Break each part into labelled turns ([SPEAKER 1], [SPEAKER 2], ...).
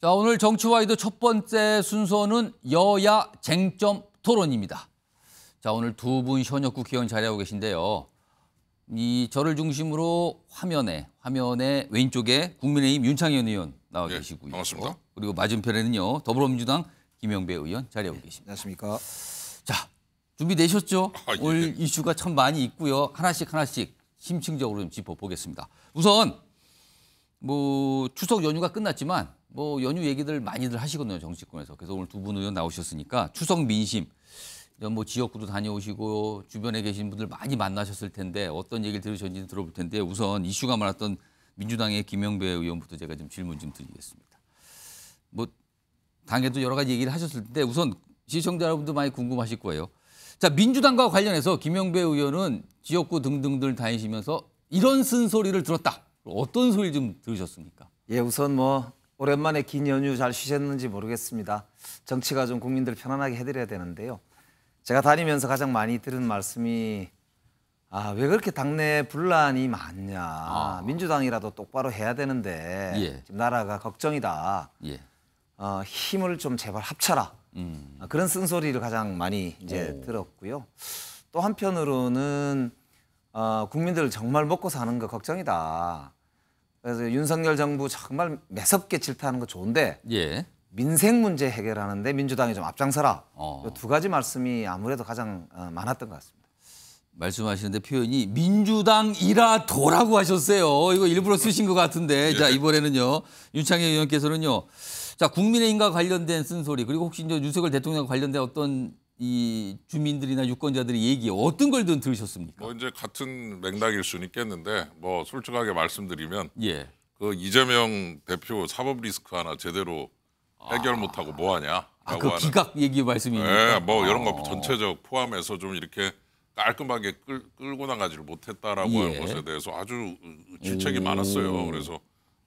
[SPEAKER 1] 자, 오늘 정치와이드 첫 번째 순서는 여야 쟁점 토론입니다. 자, 오늘 두 분 현역 국회의원 자리하고 계신데요. 이 저를 중심으로 화면에 화면에 왼쪽에 국민의힘 윤창현 의원 나와 네, 계시고요. 반갑습니다. 그리고 맞은편에는요 더불어민주당 김영배 의원 자리하고 계십니다. 안녕하십니까? 자 준비되셨죠? 아, 예. 올 예. 이슈가 참 많이 있고요. 하나씩 하나씩 심층적으로 좀 짚어보겠습니다. 우선 뭐 추석 연휴가 끝났지만 뭐 연휴 얘기들 많이들 하시거든요 정치권에서. 그래서 오늘 두 분 의원 나오셨으니까 추석 민심 뭐 지역구도 다녀오시고 주변에 계신 분들 많이 만나셨을 텐데 어떤 얘기를 들으셨는지 들어볼 텐데 우선 이슈가 많았던 민주당의 김영배 의원부터 제가 좀 질문 좀 드리겠습니다. 뭐 당에도 여러 가지 얘기를 하셨을 텐데 우선 시청자 여러분도 많이 궁금하실 거예요. 자 민주당과 관련해서 김영배 의원은 지역구 등등들 다니시면서 이런
[SPEAKER 2] 쓴소리를 들었다. 어떤 소리 좀 들으셨습니까? 예, 우선 뭐 오랜만에 긴 연휴 잘 쉬셨는지 모르겠습니다. 정치가 좀 국민들 편안하게 해드려야 되는데요. 제가 다니면서 가장 많이 들은 말씀이 아, 왜 그렇게 당내 분란이 많냐. 아. 민주당이라도 똑바로 해야 되는데 예. 지금 나라가 걱정이다. 예. 어, 힘을 좀 제발 합쳐라. 음. 그런 쓴소리를 가장 많이 이제 오. 들었고요. 또 한편으로는 어, 국민들 정말 먹고 사는 거 걱정이다. 그래서 윤석열 정부 정말 매섭게 질타하는 거 좋은데 예. 민생 문제 해결하는데 민주당이 좀 앞장서라. 어. 두 가지 말씀이 아무래도 가장 어, 많았던 것 같습니다.
[SPEAKER 1] 말씀하시는데 표현이 민주당이라도라고 하셨어요. 이거 일부러 쓰신 것 같은데 예. 자 이번에는요 윤창희 의원께서는요 자 국민의힘과 관련된 쓴소리 그리고 혹시 이제 윤석열 대통령과 관련된 어떤 이 주민들이나 유권자들의 얘기 어떤 걸든 들으셨습니까?
[SPEAKER 3] 뭐 이제 같은 맥락일 수는 있겠는데 뭐 솔직하게 말씀드리면 예. 그 이재명 대표 사법 리스크 하나 제대로 해결 아... 못하고 뭐하냐? 아, 그 기각 얘기 말씀이니까. 네, 뭐 이런 거 아... 전체적 포함해서 좀 이렇게 깔끔하게 끌, 끌고 나가지를 못했다라고 예. 하는 것에 대해서 아주 음, 질책이 오... 많았어요. 그래서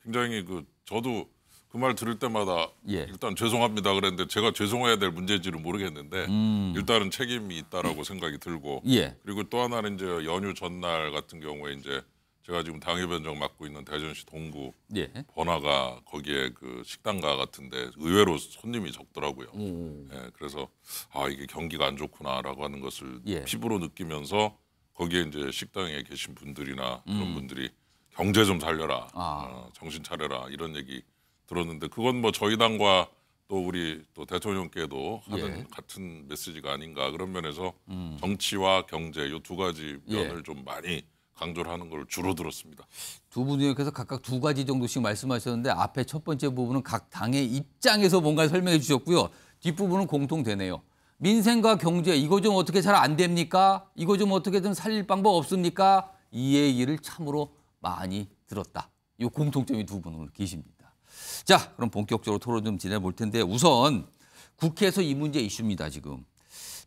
[SPEAKER 3] 굉장히 그 저도 그말 들을 때마다 예. 일단 죄송합니다 그랬는데 제가 죄송해야 될 문제인지는 모르겠는데 음. 일단은 책임이 있다라고 생각이 들고 예. 그리고 또 하나는 이제 연휴 전날 같은 경우에 이제 제가 지금 당협위원장 맡고 있는 대전시 동구 예. 번화가 거기에 그 식당가 같은데 의외로 손님이 적더라고요. 음. 예, 그래서 아 이게 경기가 안 좋구나라고 하는 것을 예. 피부로 느끼면서 거기에 이제 식당에 계신 분들이나 그런 음. 분들이 경제 좀 살려라, 아. 어, 정신 차려라 이런 얘기 들었는데 그건 뭐 저희 당과 또 우리 또 대통령께도 하는 예. 같은 메시지가 아닌가 그런 면에서 음. 정치와 경제 이 두 가지 면을 예. 좀 많이 강조를 하는 걸 주로 들었습니다.
[SPEAKER 1] 두 분께서 각각 두 가지 정도씩 말씀하셨는데 앞에 첫 번째 부분은 각 당의 입장에서 뭔가 설명해 주셨고요. 뒷부분은 공통되네요. 민생과 경제 이거 좀 어떻게 잘 안 됩니까? 이거 좀 어떻게 좀 살릴 방법 없습니까? 이 얘기를 참으로 많이 들었다. 이 공통점이 두 분으로 계십니다. 자, 그럼 본격적으로 토론 좀 진행해 볼 텐데 우선 국회에서 이 문제 이슈입니다, 지금.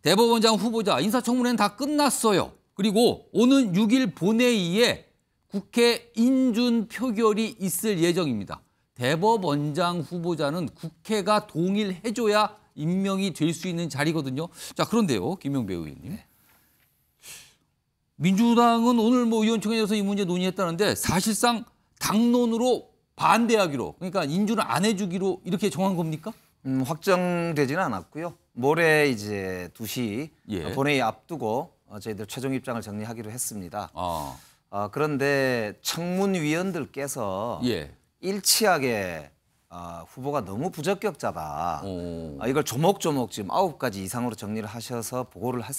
[SPEAKER 1] 대법원장 후보자 인사청문회는 다 끝났어요. 그리고 오는 6일 본회의에 국회 인준 표결이 있을 예정입니다. 대법원장 후보자는 국회가 동일해줘야 임명이 될 수 있는 자리거든요. 자, 그런데요, 김용배 의원님. 네. 민주당은 오늘 뭐 의원총회에서 이 문제 논의했다는데 사실상 당론으로 반대하기로 그러니까 인준을 안 해주기로
[SPEAKER 2] 이렇게 정한 겁니까? 음, 확정되지는 않았고요. 모레 이제 2시 예. 본회의 앞두고 어, 저희들 최종 입장을 정리하기로 했습니다. 아. 어, 그런데 청문위원들께서 예. 일치하게 어, 후보가 너무 부적격자다. 오. 어, 이걸 조목조목 지금 아홉 가지 이상으로 정리를 하셔서 보고를 하,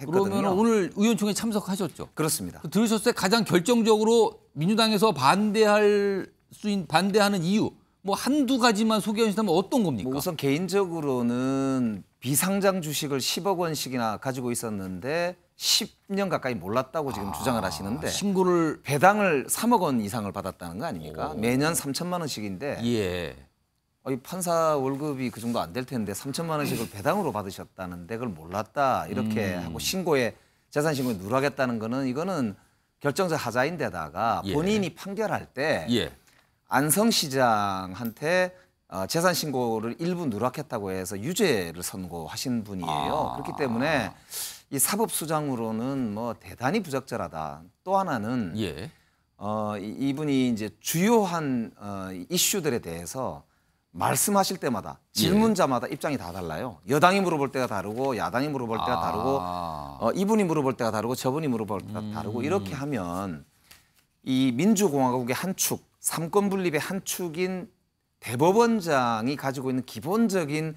[SPEAKER 2] 했거든요. 그러면 오늘 의원총회 참석하셨죠? 그렇습니다.
[SPEAKER 1] 들으셨을 때 가장 결정적으로
[SPEAKER 2] 민주당에서 반대할 수인 반대하는 이유 뭐 한두 가지만 소개해 주신다면 어떤 겁니까? 뭐 우선 개인적으로는 비상장 주식을 10억 원씩이나 가지고 있었는데 10년 가까이 몰랐다고 지금 아, 주장을 하시는데 신고를 배당을 3억 원 이상을 받았다는 거 아닙니까? 오. 매년 3천만 원씩인데 예. 어, 이 판사 월급이 그 정도 안 될 텐데 3천만 원씩을 배당으로 받으셨다는데 그걸 몰랐다 이렇게 음. 하고 신고에 재산 신고에 누락했다는 거는 이거는 결정적 하자인데다가 예. 본인이 판결할 때 예. 안성 시장한테 어, 재산 신고를 일부 누락했다고 해서 유죄를 선고하신 분이에요. 아. 그렇기 때문에 이 사법 수장으로는 뭐 대단히 부적절하다. 또 하나는 예. 어, 이분이 이제 주요한 어, 이슈들에 대해서 말씀하실 때마다 예. 질문자마다 예. 입장이 다 달라요. 여당이 물어볼 때가 다르고 야당이 물어볼 때가 아. 다르고 어, 이분이 물어볼 때가 다르고 저분이 물어볼 때가 음. 다르고 이렇게 음. 하면 이 민주공화국의 한축 삼권 분립의 한 축인 대법원장이 가지고 있는 기본적인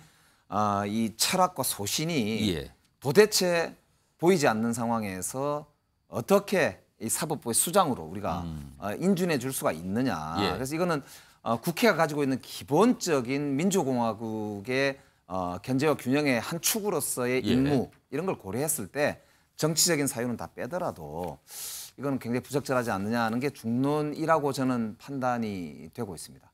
[SPEAKER 2] 어, 이 철학과 소신이 예. 도대체 보이지 않는 상황에서 어떻게 이 사법부의 수장으로 우리가 음. 어, 인준해 줄 수가 있느냐. 예. 그래서 이거는 어, 국회가 가지고 있는 기본적인 민주공화국의 어, 견제와 균형의 한 축으로서의 예. 임무 예. 이런 걸 고려했을 때 정치적인 사유는 다 빼더라도 이건 굉장히 부적절하지 않느냐 하는 게 중론이라고 저는 판단이 되고 있습니다.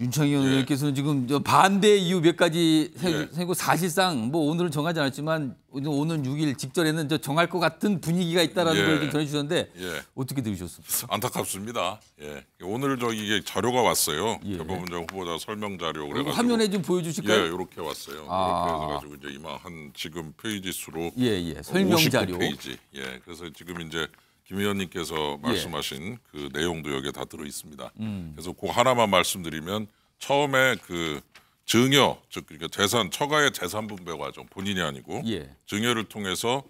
[SPEAKER 1] 윤창희 예. 의원님께서는 지금 반대 이유 몇 가지 예. 세고 사실상 뭐 오늘은 정하지 않았지만 오늘 6일 직전에는 저 정할 것 같은 분위기가 있다라는 예. 걸 전해주셨는데 예.
[SPEAKER 3] 어떻게 들으셨습니까? 안타깝습니다. 예. 오늘 저 이게 자료가 왔어요. 예. 대법원장 후보자 설명 자료 그래가지고 화면에 좀 보여주실까요? 예, 이렇게 왔어요. 아. 이렇서 가지고 이제 이만 한 지금 페이지 수로 예, 예. 설명 자료 페이지. 예, 그래서 지금 이제 김 의원님께서 예. 말씀하신 예. 그 내용도 여기에 다 들어 있습니다. 음. 그래서 그 하나만 말씀드리면 처음에 그 증여 즉 그러니까 재산 처가의 재산 분배 과정 본인이 아니고 예. 증여를 통해서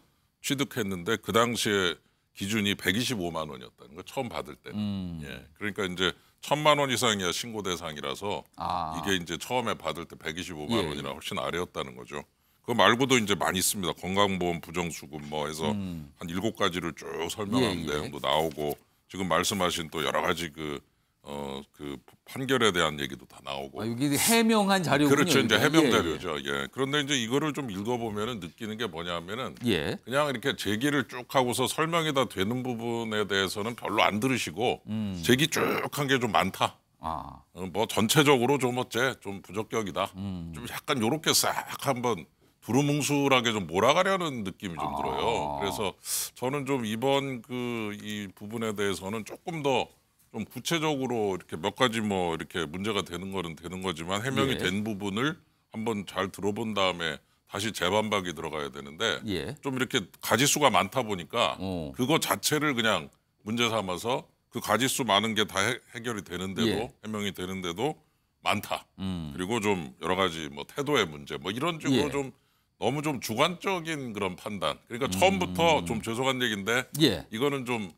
[SPEAKER 3] 취득했는데 그 당시에 기준이 125만 원이었다는 거 처음 받을 때. 음. 예. 그러니까 이제 천만 원 이상이야 신고 대상이라서 아. 이게 이제 처음에 받을 때 125만 예. 원이나 훨씬 아래였다는 거죠. 그거 말고도 이제 많이 있습니다. 건강보험 부정수급 뭐 해서 음. 한 일곱 가지를 쭉 설명하는 예, 내용도 예. 나오고 지금 말씀하신 또 여러 가지 그 어, 그 판결에 대한 얘기도 다 나오고. 아, 여기 해명한 자료군요. 그렇죠. 이제 해명 예, 예. 자료죠. 예, 예. 그런데 이제 이거를 좀 읽어보면 은 느끼는 게 뭐냐면은 예. 그냥 이렇게 제기를 쭉 하고서 설명이 다 되는 부분에 대해서는 별로 안 들으시고 음. 제기 쭉 한 게 좀 많다. 아. 어, 뭐 전체적으로 좀 어째 좀 부적격이다. 음. 좀 약간 요렇게 싹 한번 두루뭉술하게 좀 몰아가려는 느낌이 좀 아. 들어요. 그래서 저는 좀 이번 그 이 부분에 대해서는 조금 더 좀 구체적으로 이렇게 몇 가지 뭐 이렇게 문제가 되는 거는 되는 거지만 해명이 예. 된 부분을 한번 잘 들어본 다음에 다시 재반박이 들어가야 되는데 예. 좀 이렇게 가지수가 많다 보니까 오. 어. 그거 자체를 그냥 문제 삼아서 그 가지수 많은 게 다 해결이 되는데도 예. 해명이 되는데도 많다. 음. 그리고 좀 여러 가지 뭐 태도의 문제 뭐 이런 식으로 예. 좀 너무 좀 주관적인 그런 판단. 그러니까 처음부터 음. 좀 죄송한 얘기인데 예. 이거는 좀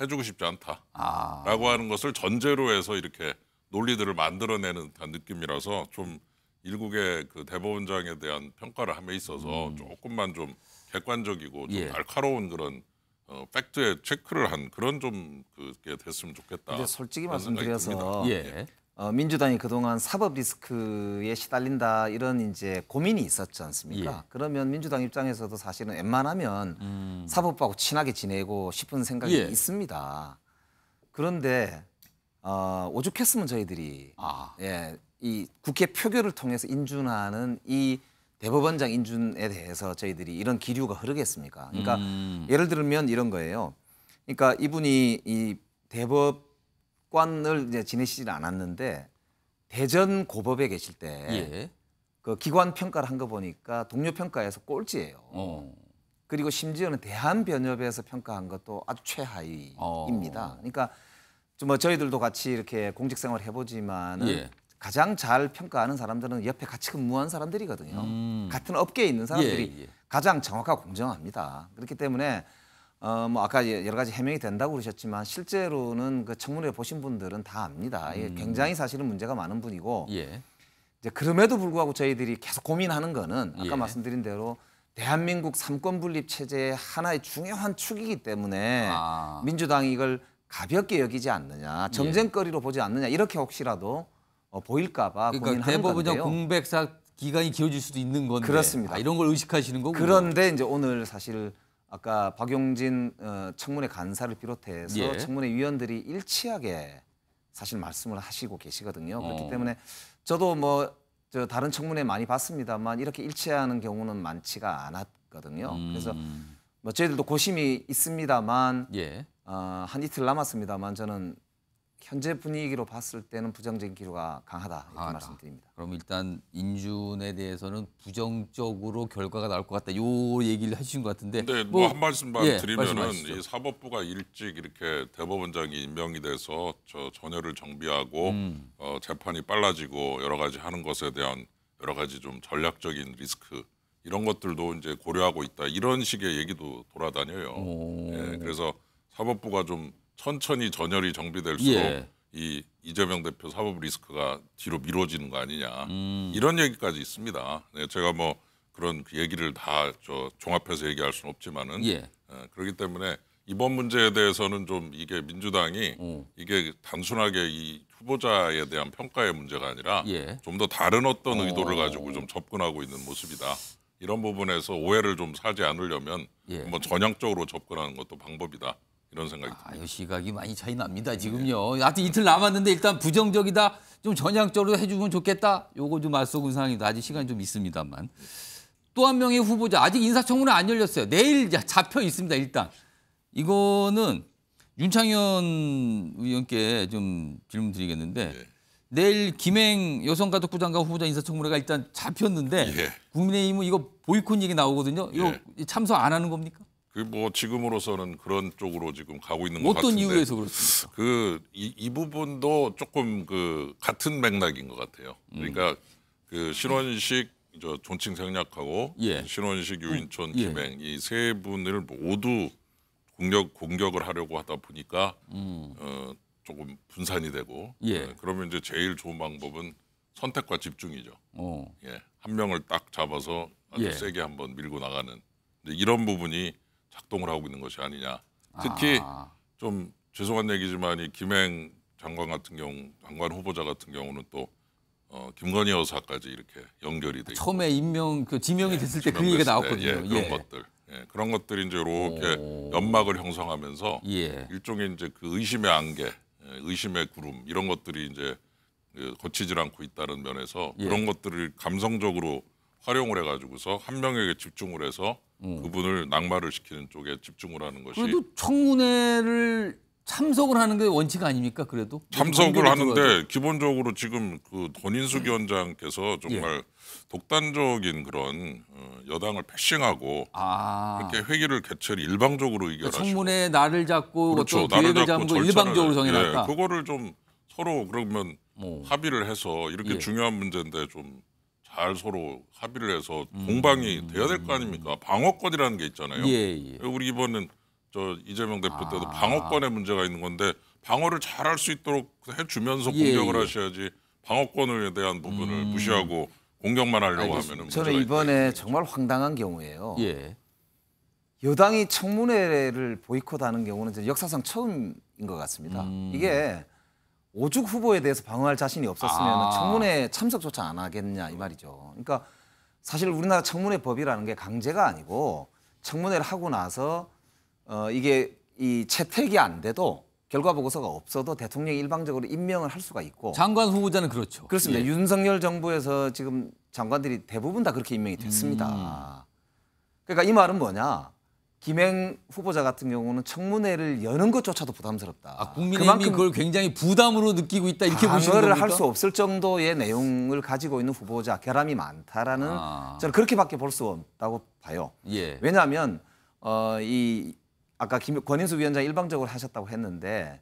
[SPEAKER 3] 해주고 싶지 않다라고 아. 하는 것을 전제로 해서 이렇게 논리들을 만들어내는 듯한 느낌이라서 좀 일국의 그 대법원장에 대한 평가를 함에 있어서 음. 조금만 좀 객관적이고 좀 예. 날카로운 그런 어, 팩트에 체크를 한 그런 좀 그게 됐으면 좋겠다. 근데 솔직히 말씀드려서 예. 예.
[SPEAKER 2] 어, 민주당이 그동안 사법 리스크에 시달린다 이런 이제 고민이 있었지 않습니까? 예. 그러면 민주당 입장에서도 사실은 웬만하면 음. 사법하고 친하게 지내고 싶은 생각이 예. 있습니다. 그런데 어, 오죽했으면 저희들이 아. 예, 이 국회 표결을 통해서 인준하는 이 대법원장 인준에 대해서 저희들이 이런 기류가 흐르겠습니까? 그러니까 음. 예를 들면 이런 거예요. 그러니까 이분이 이 대법 기 관을 이제 지내시질 않았는데 대전 고법에 계실 때 예. 그 기관 평가를 한 거 보니까 동료 평가에서 꼴찌예요. 어. 그리고 심지어는 대한변협에서 평가한 것도 아주 최하위입니다. 어. 그러니까 좀 뭐 저희들도 같이 이렇게 공직생활 해보지만 예. 가장 잘 평가하는 사람들은 옆에 같이 근무한 사람들이거든요. 음. 같은 업계에 있는 사람들이 예, 예. 가장 정확하고 공정합니다. 그렇기 때문에 어, 뭐 아까 예, 여러 가지 해명이 된다고 그러셨지만 실제로는 그 청문회 보신 분들은 다 압니다. 예, 음. 굉장히 사실은 문제가 많은 분이고 예. 이제 그럼에도 불구하고 저희들이 계속 고민하는 거는 아까 예. 말씀드린 대로 대한민국 삼권 분립 체제의 하나의 중요한 축이기 때문에 아. 민주당이 이걸 가볍게 여기지 않느냐 예. 정쟁거리로 예. 보지 않느냐 이렇게 혹시라도 어, 보일까봐 그러니까 고민하는 대법원
[SPEAKER 1] 공백사 기간이 길어질 수도 있는 건데 그렇습니다. 아, 이런 걸 의식하시는 거고 그런데
[SPEAKER 2] 이제 오늘 사실 아까 박용진 어, 청문회 간사를 비롯해서 예. 청문회 위원들이 일치하게 사실 말씀을 하시고 계시거든요. 그렇기 어. 때문에 저도 뭐 저 다른 청문회 많이 봤습니다만 이렇게 일치하는 경우는 많지가 않았거든요. 음. 그래서 뭐 저희들도 고심이 있습니다만 예. 어, 한 이틀 남았습니다만 저는 현재 분위기로 봤을 때는 부정적인 기류가 강하다 이렇게 아, 말씀드립니다.
[SPEAKER 1] 그럼 일단 인준에 대해서는 부정적으로 결과가 나올 것 같다. 요 얘기를 해신것 같은데. 네, 뭐한 뭐, 뭐 말씀만 예, 드리면은 이
[SPEAKER 3] 사법부가 일찍 이렇게 대법원장이 임명이 돼서 저 전열을 정비하고 음. 어, 재판이 빨라지고 여러 가지 하는 것에 대한 여러 가지 좀 전략적인 리스크 이런 것들도 이제 고려하고 있다 이런 식의 얘기도 돌아다녀요. 예, 그래서 사법부가 좀 천천히 전열이 정비될수록 예. 이 이재명 대표 사법 리스크가 뒤로 미뤄지는 거 아니냐 음. 이런 얘기까지 있습니다. 네, 제가 뭐 그런 그 얘기를 다저 종합해서 얘기할 수는 없지만은 예. 어, 그렇기 때문에 이번 문제에 대해서는 좀 이게 민주당이 오. 어. 이게 단순하게 이 후보자에 대한 평가의 문제가 아니라 예. 좀더 다른 어떤 오. 어. 의도를 가지고 좀 접근하고 있는 모습이다. 이런 부분에서 오해를 좀 사지 않으려면 예. 한번 전향적으로 접근하는 것도 방법이다. 이런 생각이 듭니다. 아유, 시각이
[SPEAKER 1] 많이 차이 납니다. 지금요. 네. 하여튼 이틀 남았는데 일단 부정적이다. 좀 전향적으로 해주면 좋겠다. 요거 좀 맞서군 상황입니다. 아직 시간이 좀 있습니다만. 또 한 명의 후보자 아직 인사청문회 안 열렸어요. 내일 잡혀 있습니다. 일단 이거는 윤창현 의원께 좀 질문 드리겠는데 예. 내일 김행 여성가족부 장관 후보자 인사청문회가 일단 잡혔는데 예. 국민의힘은 이거 보이콧 얘기 나오거든요. 이거
[SPEAKER 3] 예. 참석 안 하는 겁니까? 그 뭐 지금으로서는 그런 쪽으로 지금 가고 있는 것 같은데 어떤 이유에서 그렇습니까? 그이 이 부분도 조금 그 같은 맥락인 것 같아요. 음. 그러니까 음. 그 신원식 저 존칭 생략하고 예. 신원식 음. 유인촌 예. 김행 예. 이세 분을 모두 공격 공격을 하려고 하다 보니까 음. 어, 조금 분산이 되고 예. 어, 그러면 이제 제일 좋은 방법은 선택과 집중이죠. 오. 어. 예, 한 명을 딱 잡아서 아주 예. 세게 한번 밀고 나가는 이런 부분이 작동을 하고 있는 것이 아니냐. 특히 아. 좀 죄송한 얘기지만 이 김행 장관 같은 경우, 장관 후보자 같은 경우는 또 어, 김건희 여사까지 이렇게 연결이 돼. 처음에
[SPEAKER 1] 있고. 임명 그 지명이 예, 됐을 때 그 얘기가 나왔거든요. 예, 그런 예. 것들.
[SPEAKER 3] 예, 그런 것들이 이제 이렇게 연막을 형성하면서 예. 일종의 이제 그 의심의 안개, 예, 의심의 구름 이런 것들이 이제 그 거치질 않고 있다는 면에서 예. 그런 것들을 감성적으로 활용을 해가지고서 한 명에게 집중을 해서 음. 그분을 낙마를 시키는 쪽에 집중을 하는 것이 그래도
[SPEAKER 1] 청문회를 참석을 하는 게 원칙 아닙니까? 그래도 뭐 참석을 하는데
[SPEAKER 3] 들어가죠. 기본적으로 지금 그 권인숙 음. 위원장께서 정말 예. 독단적인 그런 어, 여당을 패싱하고 아. 그렇게 회기를 개최를 일방적으로 그러니까 의결하시고 청문회 날을 잡고 그렇죠. 날을 잡고 일방적으로 예, 정해놨다. 예, 그거를 좀 서로 그러면 뭐. 합의를 해서 이렇게 예. 중요한 문제인데 좀 알소로 합의를 해서 공방이 음. 돼야 될 거 아닙니까? 방어권이라는 게 있잖아요. 예, 예. 우리 이번은 저 이재명 대표 때도 아. 방어권에 문제가 있는 건데 방어를 잘할 수 있도록 해주면서 예, 공격을 예, 하셔야지 방어권에 대한 부분을 음. 무시하고 공격만 하려고 하면 은 저는
[SPEAKER 2] 이번에 죠 정말 황당한 경우예요. 예. 여당이 청문회를 보이콧하는 경우는 역사상 처음인 것 같습니다. 음. 이게 오죽 후보에 대해서 방어할 자신이 없었으면 아. 청문회 참석조차 안 하겠냐 이 말이죠. 그러니까 사실 우리나라 청문회 법이라는 게 강제가 아니고 청문회를 하고 나서 어 이게 이 채택이 안 돼도 결과 보고서가 없어도 대통령이 일방적으로 임명을 할 수가 있고 장관 후보자는 그렇죠. 그렇습니다. 예. 윤석열 정부에서 지금 장관들이 대부분 다 그렇게 임명이 됐습니다. 음. 그러니까 이 말은 뭐냐? 김행 후보자 같은 경우는 청문회를 여는 것조차도 부담스럽다. 아,
[SPEAKER 1] 국민의힘이 그걸 굉장히 부담으로 느끼고 있다 이렇게 보시는 겁니까? 방어를 할 수 없을
[SPEAKER 2] 정도의 내용을 가지고 있는 후보자 결함이 많다라는 아. 저는 그렇게밖에 볼 수 없다고 봐요. 예. 왜냐하면 어, 이 아까 김, 권인수 위원장 일방적으로 하셨다고 했는데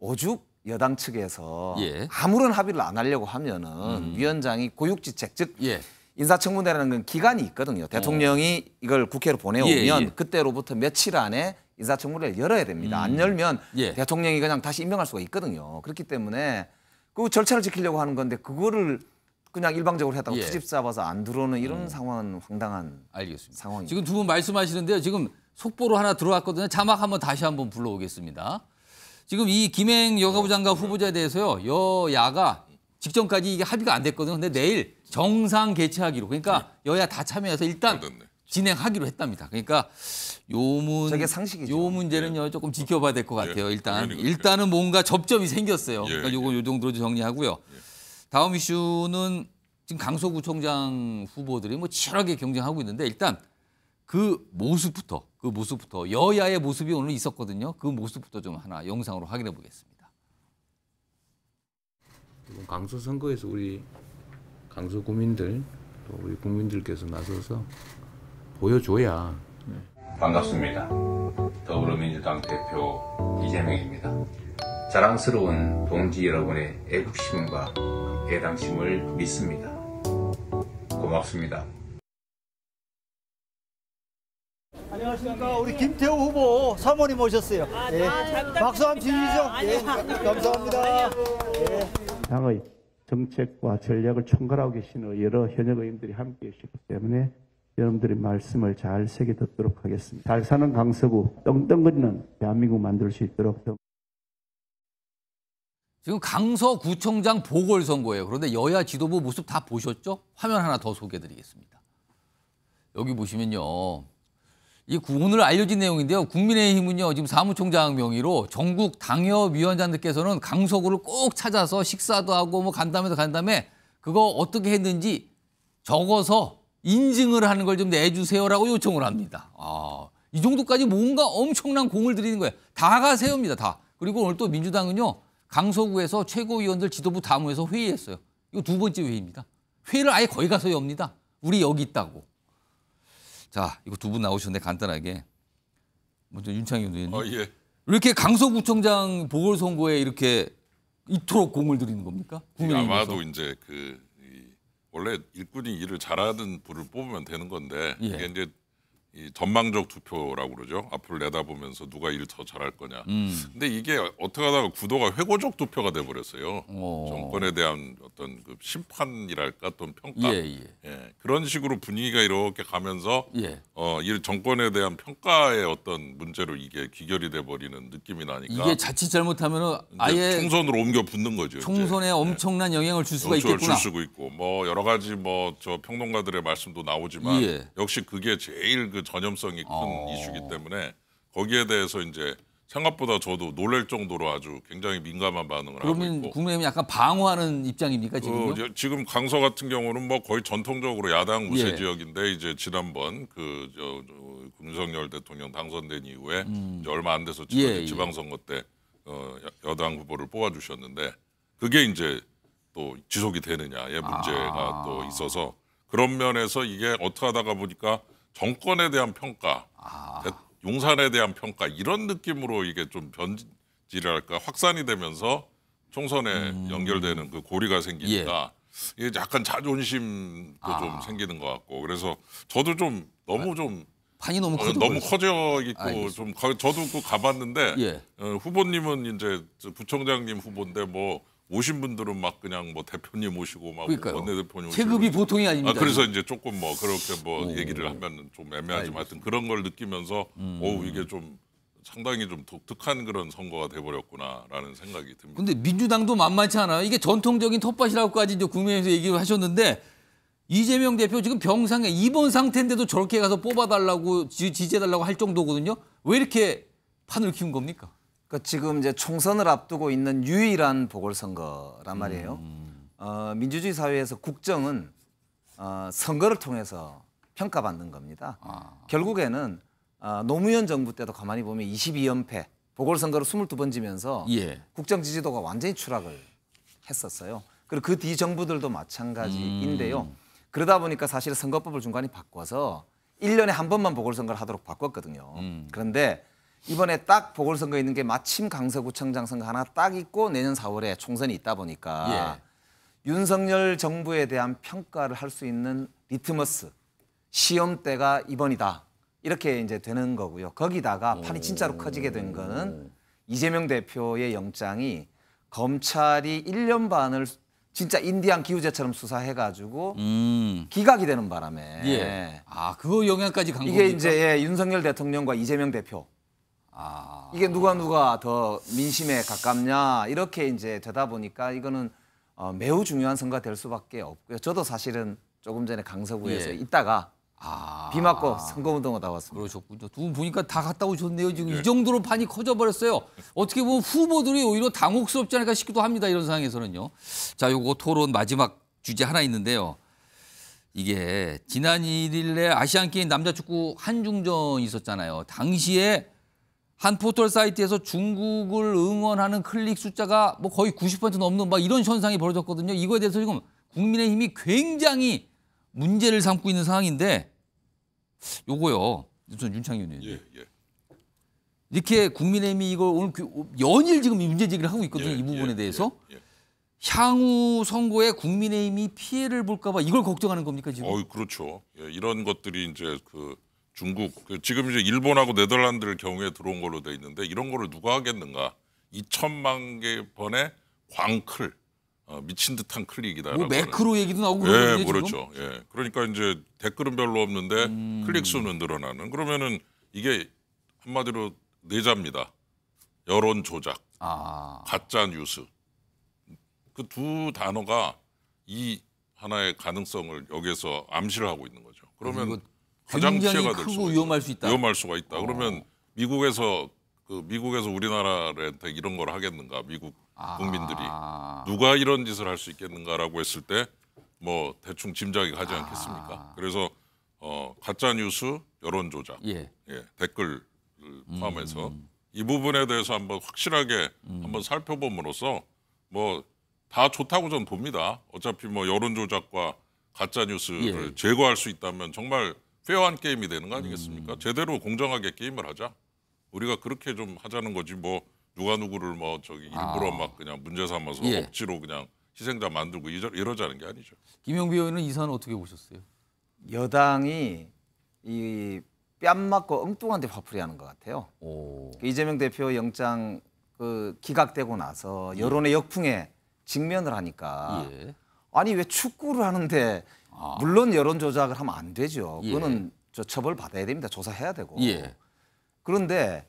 [SPEAKER 2] 오죽 여당 측에서 예. 아무런 합의를 안 하려고 하면은 음. 위원장이 고육지책 즉 예. 인사청문회라는 건 기간이 있거든요. 어. 대통령이 어. 이걸 국회로 보내오면 예, 예. 그때로부터 며칠 안에 인사청문회를 열어야 됩니다. 음. 안 열면 예. 대통령이 그냥 다시 임명할 수가 있거든요. 그렇기 때문에 그 절차를 지키려고 하는 건데 그거를 그냥 일방적으로 했다고 투집 예. 잡아서 안 들어오는 이런 음. 상황은 황당한 알겠습니다. 상황입니다.
[SPEAKER 1] 지금 두 분 말씀하시는데요. 지금 속보로 하나 들어왔거든요. 자막 한번 다시 한번 불러오겠습니다. 지금 이 김행 여가부 장관 후보자에 대해서요. 여야가 직전까지 이게 합의가 안 됐거든요. 근데 내일 정상 개최하기로. 그러니까 네. 여야 다 참여해서 일단 어, 진행하기로 했답니다. 그러니까 요문 요 문제는요 예. 조금 지켜봐야 될 것 같아요. 예. 일단 그렇죠. 일단은 뭔가 접점이 생겼어요. 예. 그러니까 예. 요거 요 정도로 정리하고요. 예. 다음 이슈는 지금 강서구청장 후보들이 뭐 치열하게 경쟁하고 있는데 일단 그 모습부터 그 모습부터 여야의 모습이 오늘 있었거든요. 그 모습부터 좀 하나 영상으로 확인해 보겠습니다. 이번 뭐 강서 선거에서 우리 강서 구민들 또 우리 국민들께서 나서서 보여줘야 네.
[SPEAKER 3] 반갑습니다. 더불어민주당 대표 이재명입니다.
[SPEAKER 2] 자랑스러운 동지 여러분의 애국심과 애당심을 믿습니다. 고맙습니다. 안녕하십니까 우리 김태우 후보 사모님 모셨어요. 예. 아, 네. 박수 한번 주시죠. 네. 예. 감사합니다. 네.
[SPEAKER 1] 당의 정책과 전략을 총괄하고 계시는 여러 현역 의원들이 함께 계시기 때문에 여러분들의 말씀을 잘 새겨 듣도록 하겠습니다. 잘 사는 강서구 떵떵거리는 대한민국 만들 수 있도록 지금 강서구청장 보궐선거예요. 그런데 여야 지도부 모습 다 보셨죠? 화면 하나 더 소개해드리겠습니다. 여기 보시면요. 이 오늘 알려진 내용인데요. 국민의힘은요 지금 사무총장 명의로 전국 당협위원장들께서는 강석우를 꼭 찾아서 식사도 하고 뭐 간담회도 간담회 그거 어떻게 했는지 적어서 인증을 하는 걸 좀 내주세요라고 요청을 합니다. 아, 이 정도까지 뭔가 엄청난 공을 들이는 거예요. 다가 세요입니다 다. 그리고 오늘 또 민주당은요 강서구에서 최고위원들 지도부 다모에서 회의했어요. 이거 두 번째 회의입니다. 회의를 아예 거기 가서 엽니다. 우리 여기 있다고. 자, 이거 두 분 나오셨는데 간단하게 먼저 윤창희 의원님. 아, 예. 왜 이렇게 강서구청장 보궐선거에 이렇게 이토록 공을 들이는 겁니까? 아마도 이제
[SPEAKER 3] 그 원래 일꾼이 일을 잘하는 분을 뽑으면 되는 건데 예. 이게 이제 이 전망적 투표라고 그러죠. 앞을 내다보면서 누가 일 더 잘할 거냐. 음. 근데 이게 어떻게 하다가 구도가 회고적 투표가 돼 버렸어요. 어. 정권에 대한 어떤 그 심판이랄까 또 평가. 예, 예. 예, 그런 식으로 분위기가 이렇게 가면서 예. 어, 이 정권에 대한 평가의 어떤 문제로 이게 귀결이 돼 버리는 느낌이 나니까 이게 자칫
[SPEAKER 1] 잘못하면은 아예 총선으로
[SPEAKER 3] 옮겨 붙는 거죠. 총선에
[SPEAKER 1] 이제. 예. 엄청난 영향을 줄 수가 영향을 있겠구나. 줄 수고
[SPEAKER 3] 있고 뭐 여러 가지 뭐 저 평론가들의 말씀도 나오지만 예. 역시 그게 제일 그 전염성이 큰 어. 이슈이기 때문에 거기에 대해서 이제 생각보다 저도 놀랄 정도로 아주 굉장히 민감한 반응을 하고 있고.
[SPEAKER 1] 국민의힘이 약간 방어하는 입장입니까 지금? 그,
[SPEAKER 3] 지금 강서 같은 경우는 뭐 거의 전통적으로 야당 예. 우세 예. 지역인데 이제 지난번 그저 저, 윤석열 대통령 당선된 이후에 음. 얼마 안 돼서 지방, 예, 예, 지방선거 때 어, 여당 후보를 뽑아주셨는데 그게 이제 또 지속이 되느냐의 문제가 아. 또 있어서 그런 면에서 이게 어떻게 하다가 보니까 정권에 대한 평가, 아. 용산에 대한 평가 이런 느낌으로 이게 좀 변질할까 확산이 되면서 총선에 음. 연결되는 그 고리가 생기니까 예. 이게 약간 자존심도 아. 좀 생기는 것 같고 그래서 저도 좀 너무 아, 좀
[SPEAKER 1] 판이 너무 커져 너무 커져 있고 좀
[SPEAKER 3] 가, 저도 그 가봤는데 예. 어, 후보님은 이제 부총장님 후보인데 뭐 오신 분들은 막 그냥 뭐 대표님 오시고 막 그러니까요. 뭐 원내대표님 오시고 체급이 보통이 아닙니다. 아, 그래서 이제 조금 뭐 그렇게 뭐 오. 어. 얘기를 하면 좀 애매하지만 하여튼 그런 걸 느끼면서 음. 오 이게 좀 상당히 좀 독특한 그런 선거가 돼버렸구나라는 생각이 듭니다. 근데
[SPEAKER 1] 민주당도 만만치 않아요. 이게 전통적인 텃밭이라고까지 이제 국민의힘에서 얘기를 하셨는데 이재명 대표 지금 병상에 입원 상태인데도 저렇게 가서 뽑아달라고
[SPEAKER 2] 지지해달라고 할 정도거든요. 왜 이렇게 판을 키운 겁니까? 그 지금 이제 총선을 앞두고 있는 유일한 보궐선거란 말이에요. 음. 어, 민주주의 사회에서 국정은 어, 선거를 통해서 평가받는 겁니다. 아. 결국에는 어, 노무현 정부 때도 가만히 보면 22연패 보궐선거를 22번 지면서 예. 국정 지지도가 완전히 추락을 했었어요. 그리고 그 뒤 정부들도 마찬가지인데요. 음. 그러다 보니까 사실 선거법을 중간에 바꿔서 1년에 한 번만 보궐선거를 하도록 바꿨거든요. 음. 그런데 이번에 딱 보궐선거 있는 게 마침 강서구청장 선거 하나 딱 있고 내년 4월에 총선이 있다 보니까 예. 윤석열 정부에 대한 평가를 할 수 있는 리트머스 시험때가 이번이다 이렇게 이제 되는 거고요. 거기다가 판이 진짜로 커지게 된 거는 이재명 대표의 영장이 검찰이 1년 반을 진짜 인디안 기우제처럼 수사해가지고 음. 기각이 되는 바람에 예. 아 그거 영향까지 간 이게 겁니까? 이제 예, 윤석열 대통령과 이재명 대표 아... 이게 누가 누가 더 민심에 가깝냐 이렇게 이제 되다 보니까 이거는 어, 매우 중요한 선거가 될 수밖에 없고요. 저도 사실은 조금 전에 강서구에서 예. 있다가 아... 비 맞고 선거운동을다 왔습니다. 그러셨군요. 두분 보니까 다 갔다 오셨네요. 지금 네. 이 예. 정도로 판이 커져버렸어요. 어떻게 보면
[SPEAKER 1] 후보들이 오히려 당혹스럽지 않을까 싶기도 합니다. 이런 상황에서는요. 자, 요거 토론 마지막 주제 하나 있는데요. 이게 지난 1일에 아시안게임 남자축구 한중전 있었잖아요. 당시에 한 포털 사이트에서 중국을 응원하는 클릭 숫자가 뭐 거의 90% 넘는 막 이런 현상이 벌어졌거든요. 이거에 대해서 지금 국민의힘이 굉장히 문제를 삼고 있는 상황인데 요거요. 전 윤창희 의원님. 예, 예. 이렇게 국민의힘이 이걸 오늘 그 연일 지금 문제 제기를 하고 있거든요. 예, 이 부분에 예, 대해서. 예, 예. 향후 선거에 국민의힘이 피해를 볼까 봐 이걸 걱정하는 겁니까 지금? 어,
[SPEAKER 3] 그렇죠. 이런 것들이 이제 그 중국, 지금 이제 일본하고 네덜란드를 경우에 들어온 걸로 돼 있는데 이런 거를 누가 하겠는가? 2천만 개 번의 광클, 어, 미친 듯한 클릭이다라고. 뭐 매크로 얘기도 나오고 예, 그렇죠. 지금? 예, 그러니까 이제 댓글은 별로 없는데 음... 클릭 수는 늘어나는. 그러면은 이게 한마디로 내자입니다. 여론 조작, 아... 가짜 뉴스. 그 두 단어가 이 하나의 가능성을 여기에서 암시를 하고 있는 거죠. 그러면 가장 피해가 될 수가 위험할 수 있다. 위험할 수가 있다. 어. 그러면 미국에서 그 미국에서 우리나라한테 이런 걸 하겠는가? 미국 아. 국민들이 누가 이런 짓을 할 수 있겠는가라고 했을 때 뭐 대충 짐작이 가지 아. 않겠습니까? 그래서 어, 가짜 뉴스, 여론 조작, 예. 예, 댓글을 음. 포함해서 음. 이 부분에 대해서 한번 확실하게 음. 한번 살펴봄으로써 뭐 다 좋다고 저는 봅니다. 어차피 뭐 여론 조작과 가짜 뉴스를 예. 제거할 수 있다면 정말 페어한 게임이 되는 거 아니겠습니까? 음. 제대로 공정하게 게임을 하자. 우리가 그렇게 좀 하자는 거지 뭐 누가 누구를 뭐 저기 일부러 아. 막 그냥 문제 삼아서 예. 억지로 그냥 희생자 만들고 이러, 이러자는 게 아니죠.
[SPEAKER 2] 김용비 의원은 이 사안 어떻게 보셨어요? 여당이 이 뺨 맞고 엉뚱한 데 화풀이하는 것 같아요. 오. 그 이재명 대표 영장 그 기각되고 나서 예. 여론의 역풍에 직면을 하니까 예. 아니 왜 축구를 하는데 아. 물론 여론 조작을 하면 안 되죠. 예. 그거는 저 처벌 받아야 됩니다. 조사해야 되고. 예. 그런데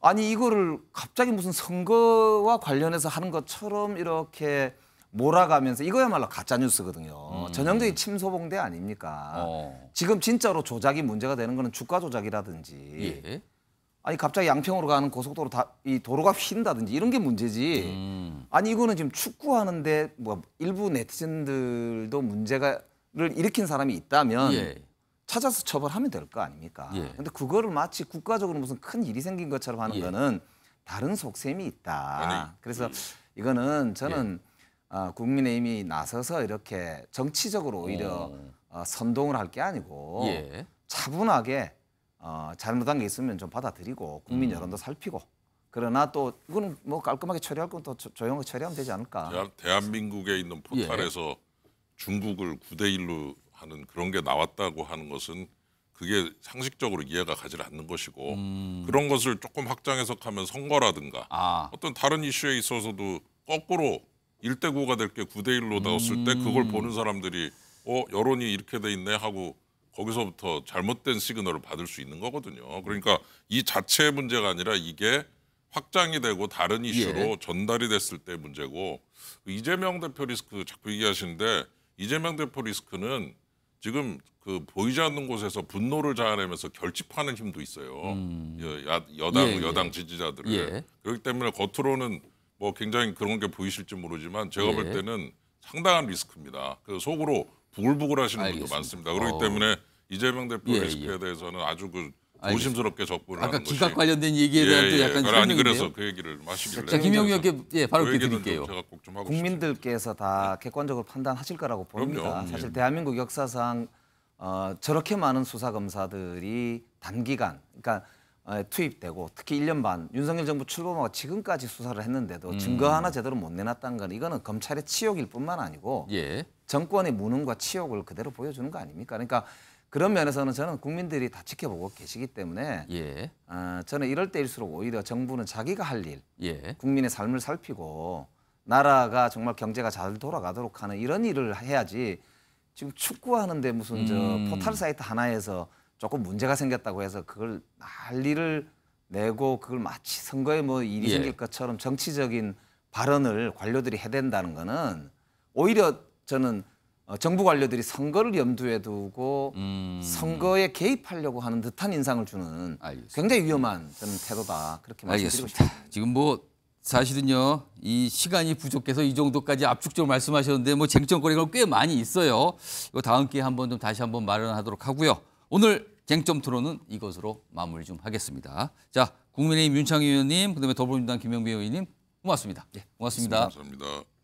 [SPEAKER 2] 아니 이거를 갑자기 무슨 선거와 관련해서 하는 것처럼 이렇게 몰아가면서 이거야말로 가짜 뉴스거든요. 음. 전형적인 침소봉대 아닙니까? 어. 지금 진짜로 조작이 문제가 되는 거는 주가 조작이라든지 예. 아니 갑자기 양평으로 가는 고속도로 다, 이 도로가 휜다든지 이런 게 문제지. 음. 아니 이거는 지금 축구하는데 뭐 일부 네티즌들도 문제가 를 일으킨 사람이 있다면 예. 찾아서 처벌하면 될 거 아닙니까? 예. 근데 그거를 마치 국가적으로 무슨 큰 일이 생긴 것처럼 하는 예. 거는 다른 속셈이 있다. 아니. 그래서 예. 이거는 저는 예. 어, 국민의힘이 나서서 이렇게 정치적으로 오히려 오. 어. 어, 선동을 할 게 아니고 예. 차분하게 어, 잘못한 게 있으면 좀 받아들이고 국민 음. 여론도 살피고 그러나 또 이거는 뭐 깔끔하게 처리할 건 또 조용히 처리하면 되지 않을까?
[SPEAKER 3] 대한, 민국에 있는 포탈에서 중국을 9대 1로 하는 그런 게 나왔다고 하는 것은 그게 상식적으로 이해가 가지 않는 것이고 음. 그런 것을 조금 확장해석하면 선거라든가 아. 어떤 다른 이슈에 있어서도 거꾸로 1대 9가 될 게 9대 1로 나왔을 음. 때 그걸 음. 보는 사람들이 어 여론이 이렇게 돼 있네 하고 거기서부터 잘못된 시그널을 받을 수 있는 거거든요. 그러니까 이 자체의 문제가 아니라 이게 확장이 되고 다른 이슈로 예. 전달이 됐을 때 문제고 이재명 대표 리스크 자꾸 얘기하시는데 이재명 대표 리스크는 지금 그 보이지 않는 곳에서 분노를 자아내면서 결집하는 힘도 있어요. 음. 여, 여당 예, 예, 여당 지지자들을 예. 그렇기 때문에 겉으로는 뭐 굉장히 그런 게 보이실지 모르지만 제가 볼 예. 때는 상당한 리스크입니다. 그 속으로 부글부글 하시는 분도 많습니다. 그렇기 어. 때문에 이재명 대표 예, 리스크에 대해서는 아주 그 조심스럽게 접근을 아까 기각 것이. 관련된 얘기에 대한 예, 예. 약간 그러니까 아니 그래서 그 얘기를 마시길래. 자김영 의원께 예, 바로 그 드릴게요. 좀좀
[SPEAKER 2] 국민들께서 다 네. 객관적으로 판단하실 거라고 봅니다. 그럼요. 예. 사실 대한민국 역사상 어, 저렇게 많은 수사 검사들이 단기간 그러니까 어, 투입되고 특히 1년 반 윤석열 정부 출범하고 지금까지 수사를 했는데도 음. 증거 하나 제대로 못 내놨다는 건 이거는 검찰의 치욕일 뿐만 아니고 예. 정권의 무능과 치욕을 그대로 보여주는 거 아닙니까? 그러니까 그런 면에서는 저는 국민들이 다 지켜보고 계시기 때문에 예. 어, 저는 이럴 때일수록 오히려 정부는 자기가 할일 예. 국민의 삶을 살피고 나라가 정말 경제가 잘 돌아가도록 하는 이런 일을 해야지 지금 축구하는데 무슨 음. 포털 사이트 하나에서 조금 문제가 생겼다고 해서 그걸 난리를 내고 그걸 마치 선거에 뭐 일이 예. 생길 것처럼 정치적인 발언을 관료들이 해댄다는 거는 오히려 저는 어, 정부 관료들이 선거를 염두에 두고 음... 선거에 개입하려고 하는 듯한 인상을 주는 알겠습니다. 굉장히 위험한 저는 태도다 그렇게 말씀드리고 싶습니다.
[SPEAKER 1] 지금 뭐 사실은요 이 시간이 부족해서 이 정도까지 압축적으로 말씀하셨는데 뭐 쟁점거리가 꽤 많이 있어요. 이 다음 기회에 한번 좀 다시 한번 마련하도록 하고요. 오늘 쟁점 토론은 이것으로 마무리 좀 하겠습니다. 자 국민의힘 윤창희 의원님 그다음에 더불어민주당 김영배 의원님 고맙습니다. 예, 고맙습니다. 감사합니다.